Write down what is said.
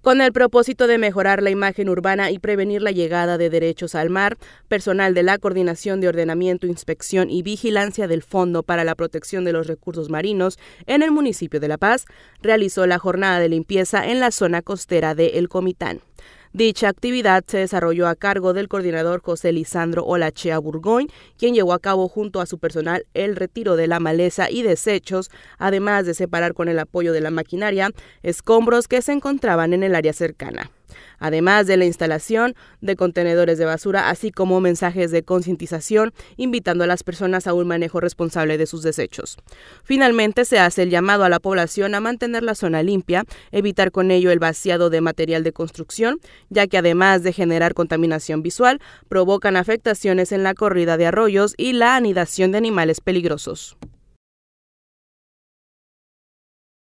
Con el propósito de mejorar la imagen urbana y prevenir la llegada de derechos al mar, personal de la Coordinación de Ordenamiento, Inspección y Vigilancia del Fondo para la Protección de los Recursos Marinos en el municipio de La Paz realizó la jornada de limpieza en la zona costera de El Comitán. Dicha actividad se desarrolló a cargo del coordinador José Lisandro Olachea Burgoyne, quien llevó a cabo junto a su personal el retiro de la maleza y desechos, además de separar con el apoyo de la maquinaria escombros que se encontraban en el área cercana además de la instalación de contenedores de basura, así como mensajes de concientización invitando a las personas a un manejo responsable de sus desechos. Finalmente, se hace el llamado a la población a mantener la zona limpia, evitar con ello el vaciado de material de construcción, ya que además de generar contaminación visual, provocan afectaciones en la corrida de arroyos y la anidación de animales peligrosos.